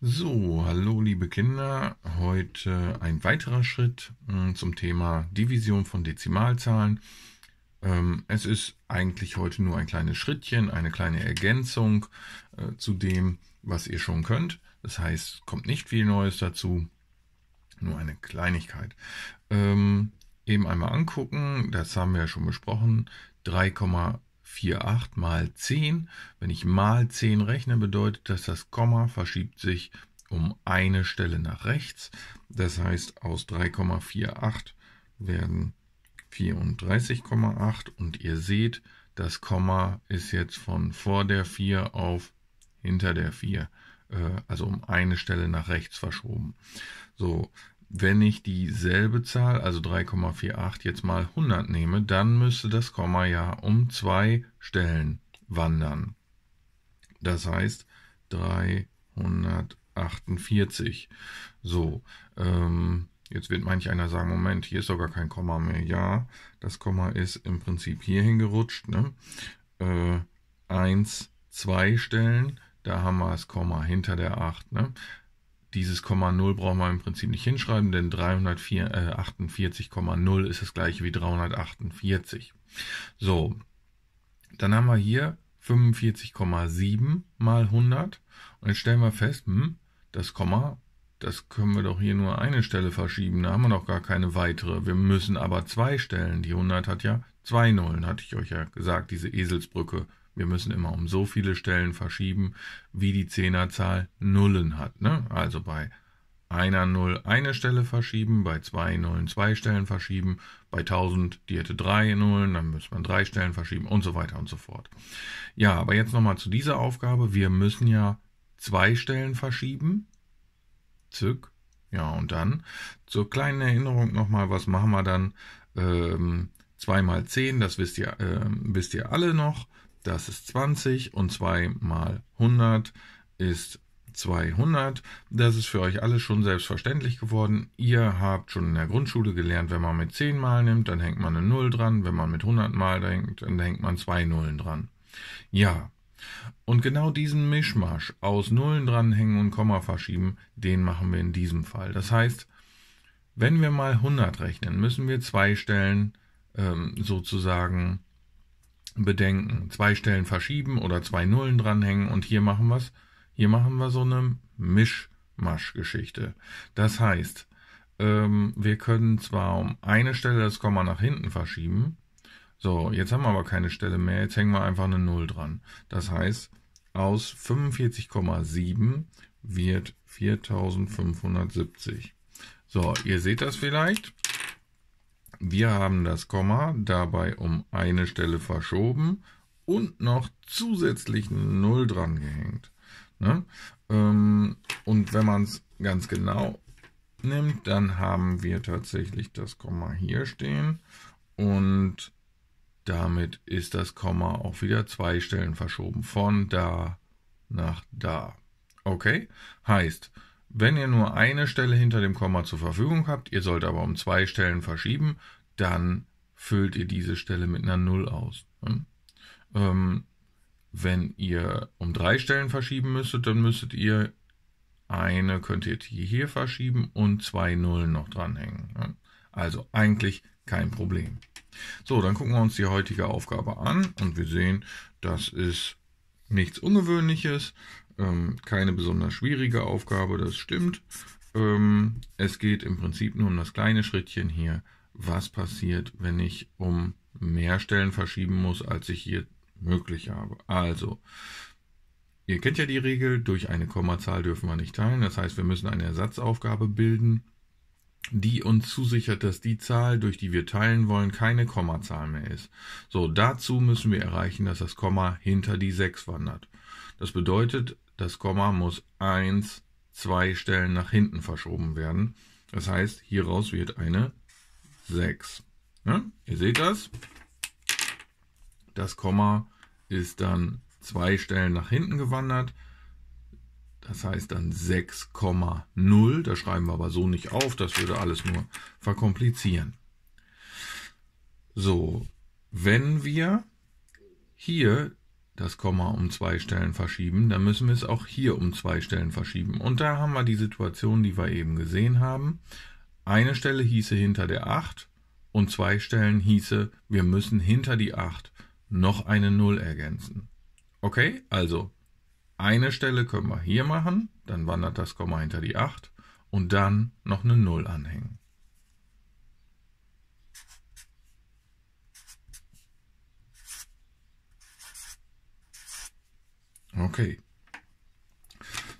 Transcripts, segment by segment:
So, hallo liebe Kinder. Heute ein weiterer Schritt hm, zum Thema Division von Dezimalzahlen. Ähm, es ist eigentlich heute nur ein kleines Schrittchen, eine kleine Ergänzung äh, zu dem, was ihr schon könnt. Das heißt, kommt nicht viel Neues dazu, nur eine Kleinigkeit. Ähm, eben einmal angucken, das haben wir ja schon besprochen. 3, 4,8 mal 10. Wenn ich mal 10 rechne, bedeutet das, das Komma verschiebt sich um eine Stelle nach rechts. Das heißt, aus 3,48 werden 34,8 und ihr seht, das Komma ist jetzt von vor der 4 auf hinter der 4, äh, also um eine Stelle nach rechts verschoben. So, wenn ich dieselbe Zahl, also 3,48, jetzt mal 100 nehme, dann müsste das Komma ja um zwei Stellen wandern. Das heißt 348. So, ähm, jetzt wird manch einer sagen, Moment, hier ist sogar kein Komma mehr. Ja, das Komma ist im Prinzip hierhin gerutscht. Ne? Äh, 1, 2 Stellen, da haben wir das Komma hinter der 8. Ne? Dieses Komma 0 brauchen wir im Prinzip nicht hinschreiben, denn 348,0 äh, ist das gleiche wie 348. So, dann haben wir hier 45,7 mal 100 und jetzt stellen wir fest, hm, das Komma, das können wir doch hier nur eine Stelle verschieben, da haben wir noch gar keine weitere. Wir müssen aber zwei stellen. Die 100 hat ja zwei Nullen, hatte ich euch ja gesagt, diese Eselsbrücke wir müssen immer um so viele Stellen verschieben, wie die Zehnerzahl Nullen hat. Ne? Also bei einer Null eine Stelle verschieben, bei zwei Nullen zwei Stellen verschieben, bei 1000 die hätte drei Nullen, dann müsste man drei Stellen verschieben und so weiter und so fort. Ja, aber jetzt nochmal zu dieser Aufgabe. Wir müssen ja zwei Stellen verschieben. Zück. Ja, und dann zur kleinen Erinnerung nochmal, was machen wir dann? Ähm, 2 mal 10, das wisst ihr, äh, wisst ihr alle noch das ist 20 und 2 mal 100 ist 200. Das ist für euch alles schon selbstverständlich geworden. Ihr habt schon in der Grundschule gelernt, wenn man mit 10 mal nimmt, dann hängt man eine 0 dran. Wenn man mit 100 mal denkt, dann hängt man zwei Nullen dran. Ja. Und genau diesen Mischmasch aus Nullen dranhängen und Komma verschieben, den machen wir in diesem Fall. Das heißt, wenn wir mal 100 rechnen, müssen wir zwei Stellen ähm, sozusagen bedenken. Zwei Stellen verschieben oder zwei Nullen dranhängen und hier machen wir Hier machen wir so eine Mischmasch-Geschichte. Das heißt, ähm, wir können zwar um eine Stelle das Komma nach hinten verschieben. So, jetzt haben wir aber keine Stelle mehr. Jetzt hängen wir einfach eine Null dran. Das heißt, aus 45,7 wird 4570. So, ihr seht das vielleicht. Wir haben das Komma dabei um eine Stelle verschoben und noch zusätzlich 0 dran gehängt. Ne? Ähm, und wenn man es ganz genau nimmt, dann haben wir tatsächlich das Komma hier stehen und damit ist das Komma auch wieder zwei Stellen verschoben. Von da nach da. Okay? Heißt, wenn ihr nur eine Stelle hinter dem Komma zur Verfügung habt, ihr sollt aber um zwei Stellen verschieben, dann füllt ihr diese Stelle mit einer Null aus. Ne? Ähm, wenn ihr um drei Stellen verschieben müsstet, dann müsstet ihr eine könntet ihr hier verschieben und zwei Nullen noch dranhängen. Ne? Also eigentlich kein Problem. So, dann gucken wir uns die heutige Aufgabe an und wir sehen, das ist nichts Ungewöhnliches ähm, keine besonders schwierige Aufgabe, das stimmt. Ähm, es geht im Prinzip nur um das kleine Schrittchen hier. Was passiert, wenn ich um mehr Stellen verschieben muss, als ich hier möglich habe? Also, ihr kennt ja die Regel, durch eine Kommazahl dürfen wir nicht teilen. Das heißt, wir müssen eine Ersatzaufgabe bilden, die uns zusichert, dass die Zahl, durch die wir teilen wollen, keine Kommazahl mehr ist. So, dazu müssen wir erreichen, dass das Komma hinter die 6 wandert. Das bedeutet, das Komma muss 1, 2 Stellen nach hinten verschoben werden. Das heißt, hieraus wird eine 6. Ja, ne? ihr seht das. Das Komma ist dann 2 Stellen nach hinten gewandert. Das heißt dann 6,0. Das schreiben wir aber so nicht auf. Das würde alles nur verkomplizieren. So, wenn wir hier das Komma um zwei Stellen verschieben, dann müssen wir es auch hier um zwei Stellen verschieben. Und da haben wir die Situation, die wir eben gesehen haben. Eine Stelle hieße hinter der 8 und zwei Stellen hieße, wir müssen hinter die 8 noch eine 0 ergänzen. Okay, also eine Stelle können wir hier machen, dann wandert das Komma hinter die 8 und dann noch eine 0 anhängen. Okay.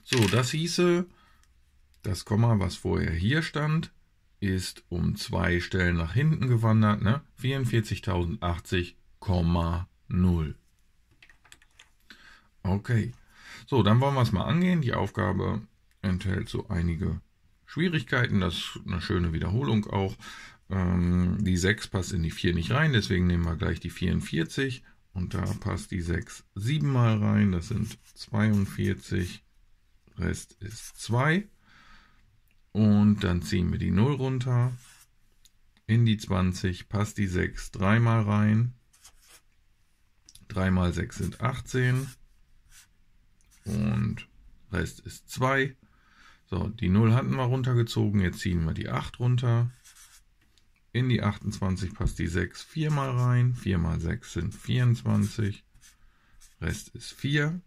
So, das hieße, das Komma, was vorher hier stand, ist um zwei Stellen nach hinten gewandert, ne? 44.080,0. Okay. So, dann wollen wir es mal angehen. Die Aufgabe enthält so einige Schwierigkeiten. Das ist eine schöne Wiederholung auch. Ähm, die 6 passt in die 4 nicht rein, deswegen nehmen wir gleich die 44 und da passt die 6 7 mal rein. Das sind 42. Rest ist 2. Und dann ziehen wir die 0 runter. In die 20 passt die 6 3 mal rein. 3 mal 6 sind 18. Und Rest ist 2. So, die 0 hatten wir runtergezogen. Jetzt ziehen wir die 8 runter. In die 28 passt die 6 viermal rein. 4 mal 6 sind 24. Rest ist 4.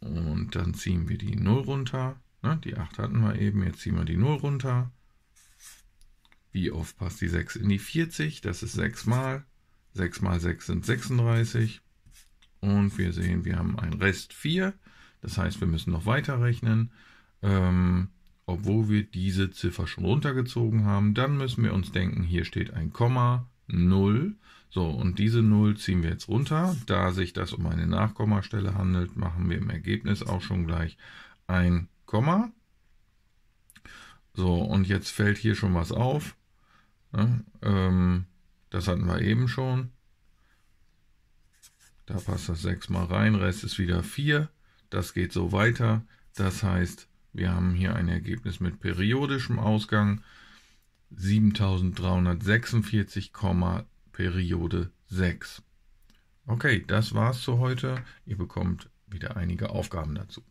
Und dann ziehen wir die 0 runter. Na, ne, die 8 hatten wir eben, jetzt ziehen wir die 0 runter. Wie oft passt die 6 in die 40? Das ist 6 mal. 6 mal 6 sind 36. Und wir sehen, wir haben einen Rest 4. Das heißt, wir müssen noch weiterrechnen. Ähm, obwohl wir diese Ziffer schon runtergezogen haben, dann müssen wir uns denken, hier steht ein Komma, 0. So, und diese 0 ziehen wir jetzt runter. Da sich das um eine Nachkommastelle handelt, machen wir im Ergebnis auch schon gleich ein Komma. So, und jetzt fällt hier schon was auf. Ne? Ähm, das hatten wir eben schon. Da passt das 6 mal rein, Rest ist wieder 4. Das geht so weiter. Das heißt, wir haben hier ein Ergebnis mit periodischem Ausgang 7346, Periode 6. Okay, das war's für heute. Ihr bekommt wieder einige Aufgaben dazu.